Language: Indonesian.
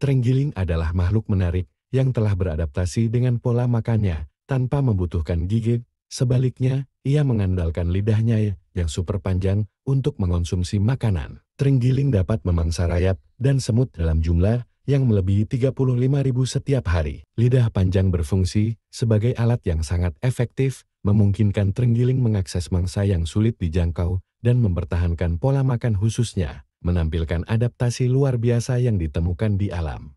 Terenggiling adalah makhluk menarik yang telah beradaptasi dengan pola makannya tanpa membutuhkan gigi. Sebaliknya, ia mengandalkan lidahnya yang super panjang untuk mengonsumsi makanan. Terenggiling dapat memangsa rayap dan semut dalam jumlah yang melebihi 35 ribu setiap hari. Lidah panjang berfungsi sebagai alat yang sangat efektif, memungkinkan terenggiling mengakses mangsa yang sulit dijangkau dan mempertahankan pola makan khususnya menampilkan adaptasi luar biasa yang ditemukan di alam.